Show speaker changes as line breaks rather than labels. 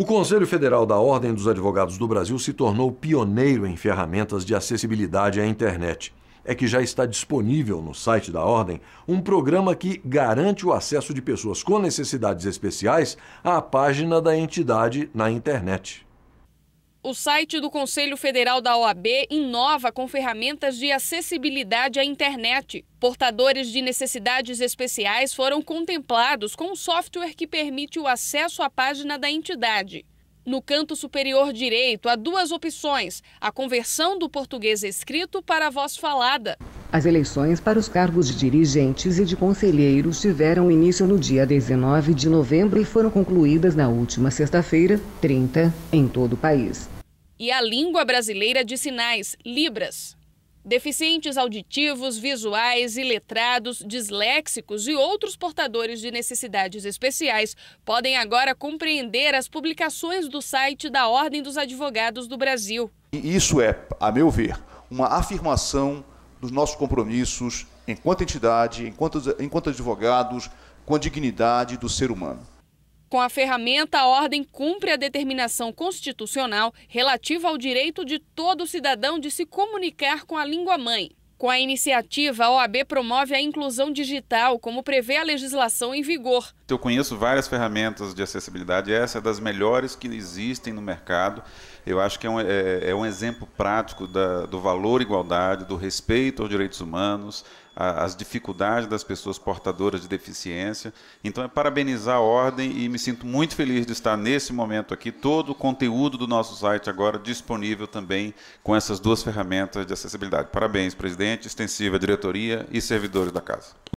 O Conselho Federal da Ordem dos Advogados do Brasil se tornou pioneiro em ferramentas de acessibilidade à internet. É que já está disponível no site da Ordem um programa que garante o acesso de pessoas com necessidades especiais à página da entidade na internet.
O site do Conselho Federal da OAB inova com ferramentas de acessibilidade à internet. Portadores de necessidades especiais foram contemplados com um software que permite o acesso à página da entidade. No canto superior direito, há duas opções: a conversão do português escrito para a voz falada.
As eleições para os cargos de dirigentes e de conselheiros tiveram início no dia 19 de novembro e foram concluídas na última sexta-feira, 30, em todo o país.
E a língua brasileira de sinais, Libras. Deficientes auditivos, visuais, iletrados, disléxicos e outros portadores de necessidades especiais podem agora compreender as publicações do site da Ordem dos Advogados do Brasil.
Isso é, a meu ver, uma afirmação dos nossos compromissos enquanto entidade, enquanto, enquanto advogados, com a dignidade do ser humano.
Com a ferramenta, a ordem cumpre a determinação constitucional relativa ao direito de todo cidadão de se comunicar com a língua mãe. Com a iniciativa, a OAB promove a inclusão digital, como prevê a legislação em vigor.
Eu conheço várias ferramentas de acessibilidade, essa é das melhores que existem no mercado. Eu acho que é um, é, é um exemplo prático da, do valor igualdade, do respeito aos direitos humanos, a, as dificuldades das pessoas portadoras de deficiência. Então, é parabenizar a ordem e me sinto muito feliz de estar nesse momento aqui. Todo o conteúdo do nosso site agora disponível também com essas duas ferramentas de acessibilidade. Parabéns, presidente, extensiva, diretoria e servidores da casa.